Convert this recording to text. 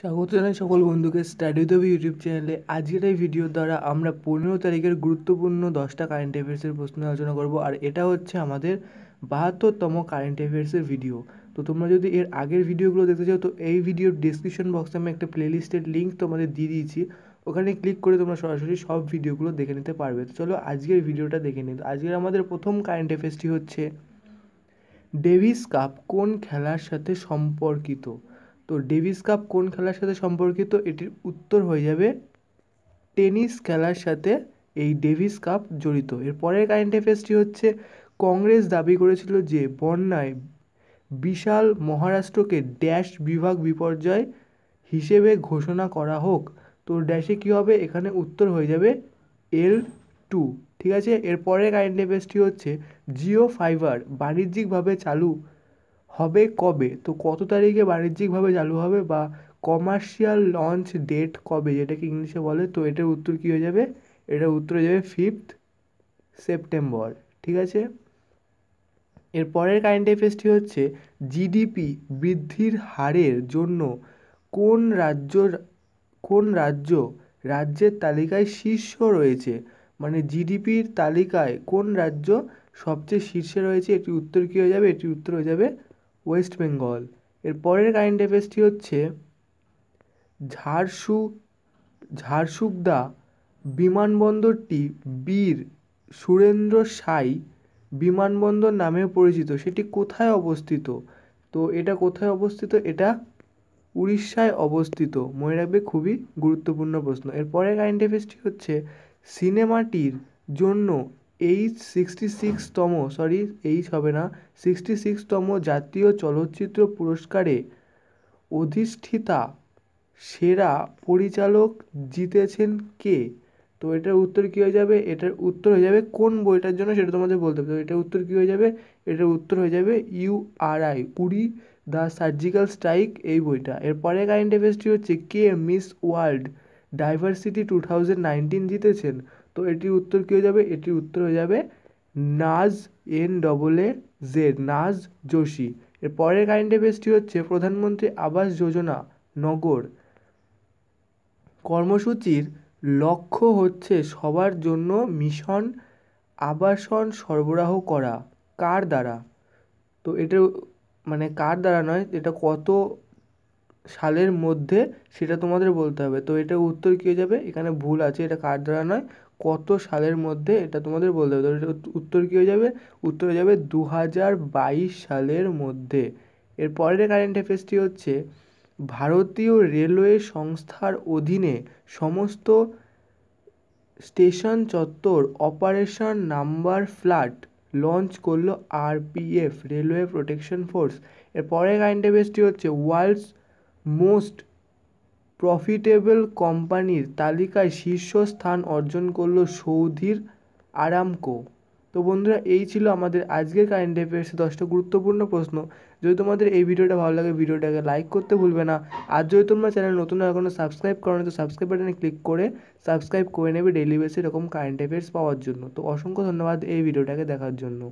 স্বাগত জানাই সকল বন্ধুকে স্টাডি দেবী ইউটিউব চ্যানেলে আজকের এই ভিডিওর দ্বারা আমরা পনেরো তারিখের গুরুত্বপূর্ণ দশটা কারেন্ট অ্যাফেয়ার্সের প্রশ্ন আলোচনা করব আর এটা হচ্ছে আমাদের বাহাত্তরতম কারেন্ট অ্যাফেয়ার্সের ভিডিও তো তোমরা যদি এর আগের ভিডিওগুলো দেখতে চাও তো এই ভিডিওর ডিসক্রিপশন বক্সে আমি একটা প্লেলিস্টের লিঙ্ক তোমাদের দিয়ে দিয়েছি ওখানে ক্লিক করে তোমরা সরাসরি সব ভিডিওগুলো দেখে নিতে পারবে তো চলো আজকের ভিডিওটা দেখে নিই আজকের আমাদের প্রথম কারেন্ট অ্যাফেয়ার্সটি হচ্ছে ডেভিস কাপ কোন খেলার সাথে সম্পর্কিত তো ডেভিস কাপ কোন খেলার সাথে সম্পর্কিত এটির উত্তর হয়ে যাবে টেনিস খেলার সাথে এই ডেভিস কাপ জড়িত এর পরের কারেন্ট অ্যাফেয়ার্সটি হচ্ছে কংগ্রেস দাবি করেছিল যে বন্যায় বিশাল মহারাষ্ট্রকে ড্যাশ বিভাগ বিপর্যয় হিসেবে ঘোষণা করা হোক তো ড্যাশে কী হবে এখানে উত্তর হয়ে যাবে এল টু ঠিক আছে এর পরের কারেন্ট অ্যাফেয়ার্সটি হচ্ছে জিও ফাইবার বাণিজ্যিকভাবে চালু হবে কবে তো কত তারিখে বাণিজ্যিকভাবে চালু হবে বা কমার্শিয়াল লঞ্চ ডেট কবে যেটাকে ইংলিশে বলে তো এটার উত্তর কী হয়ে যাবে এটার উত্তর হয়ে যাবে ফিফথ সেপ্টেম্বর ঠিক আছে এর পরের কারেন্ট অ্যাফেয়ার্সটি হচ্ছে জিডিপি বৃদ্ধির হারের জন্য কোন রাজ্য কোন রাজ্য রাজ্যের তালিকায় শীর্ষ রয়েছে মানে জিডিপির তালিকায় কোন রাজ্য সবচেয়ে শীর্ষে রয়েছে এটি উত্তর কী হয়ে যাবে এটির উত্তর হয়ে যাবে ওয়েস্ট বেঙ্গল এর পরের কারেন্ট অ্যাফেয়ার্সটি হচ্ছে ঝাড়সু ঝাড়সুগদা বিমানবন্দরটি বীর সুরেন্দ্র সাই বিমানবন্দর নামেও পরিচিত সেটি কোথায় অবস্থিত তো এটা কোথায় অবস্থিত এটা উড়িষ্যায় অবস্থিত মনে রাখবে খুবই গুরুত্বপূর্ণ প্রশ্ন এরপরের কারেন্ট অ্যাফেয়ার্সটি হচ্ছে সিনেমাটির জন্য এইচ সিক্সটি সিক্সতম সরি এইচ হবে না সিক্সটি সিক্সতম জাতীয় চলচ্চিত্র পুরস্কারে অধিষ্ঠিতা সেরা পরিচালক জিতেছেন কে তো এটার উত্তর কী হয়ে যাবে এটার উত্তর হয়ে যাবে কোন বইটার জন্য সেটা তোমাদের বলতে হবে এটার উত্তর কী হয়ে যাবে এটার উত্তর হয়ে যাবে U R I Uri the surgical strike এই বইটা এরপরে কারেন্ট এফেসটি হচ্ছে কে Miss World Diversity two thousand nineteen জিতেছেন তো এটির উত্তর কী হয়ে যাবে এটির উত্তর হয়ে যাবে Naaz N double A Z Naaz Joshi এর পরের কারেন্ট অ্যাফেয়ার্সটি হচ্ছে প্রধানমন্ত্রী আবাস যোজনা নগর কর্মসূচির লক্ষ্য হচ্ছে সবার জন্য মিশন আবাসন সরবরাহ করা কার দ্বারা তো এটা মানে কার দ্বারা নয় এটা কত সালের মধ্যে সেটা তোমাদের বলতে হবে তো এটা উত্তর কী হয়ে যাবে এখানে ভুল আছে এটা কার দ্বারা নয় কত সালের মধ্যে এটা তোমাদের বলতে হবে উত্তর কী হয়ে যাবে উত্তর হয়ে যাবে দু হাজার বাইশ সালের মধ্যে এর পরের কারেন্ট অ্যাফেয়ার্সটি হচ্ছে ভারতীয় রেলওয়ে সংস্থার অধীনে সমস্ত স্টেশন চত্বর অপারেশন নাম্বার ফ্ল্যাট লঞ্চ করলো আরপিএফ রেলওয়ে প্রোটেকশন ফোর্স এর পরের কারেন্ট অ্যাফেয়ার্সটি হচ্ছে ওয়ার্ল্ডস মোস্ট প্রফিটেবল কোম্পানির তালিকায় শীর্ষস্থান অর্জন করল সৌদির আরামকো তো বন্ধুরা এই ছিল আমাদের আজকের কারেন্ট অ্যাফেয়ার্সে দশটা গুরুত্বপূর্ণ প্রশ্ন যদি তোমাদের এই ভিডিওটা ভালো লাগে ভিডিওটাকে লাইক করতে ভুলবে না আর যদি তোমরা চ্যানেল নতুন এখনও সাবস্ক্রাইব করো না তো সাবস্ক্রাইব বাটনে ক্লিক করে সাবস্ক্রাইব করে নেবে ডেলি বেসে এরকম কারেন্ট অ্যাফেয়ার্স পাওয়ার জন্য তো অসংখ্য ধন্যবাদ এই ভিডিওটাকে দেখার জন্য